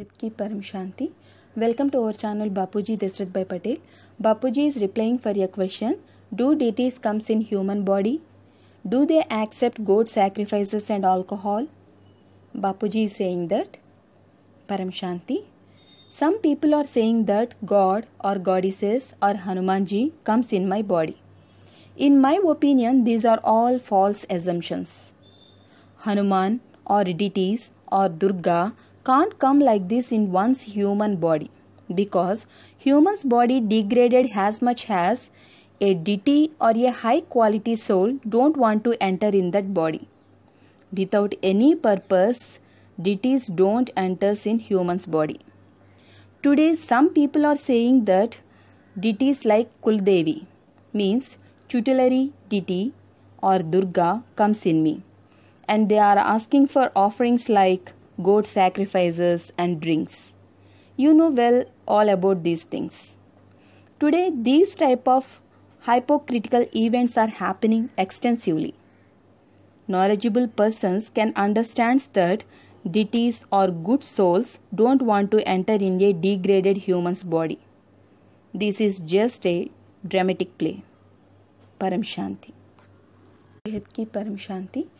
सेहत की परम शांति welcome to our channel Bapuji Dashrath bhai Patel Bapuji is replying for your question do deities comes in human body do they accept goat sacrifices and alcohol Bapuji is saying that Param Shanti some people are saying that god or goddesses or Hanuman ji comes in my body in my opinion these are all false assumptions Hanuman or deities और Durga can't come like this in one's human body because human's body degraded as much as a deity or a high quality soul don't want to enter in that body. Without any purpose, deities don't enter in human's body. Today, some people are saying that deities like Kuldevi means tutelary deity or Durga comes in me, and they are asking for offerings like goat sacrifices, and drinks. You know well all about these things. Today, these type of hypocritical events are happening extensively. Knowledgeable persons can understand that deities or good souls don't want to enter in a degraded human's body. This is just a dramatic play. Param Shanti. की परम शांति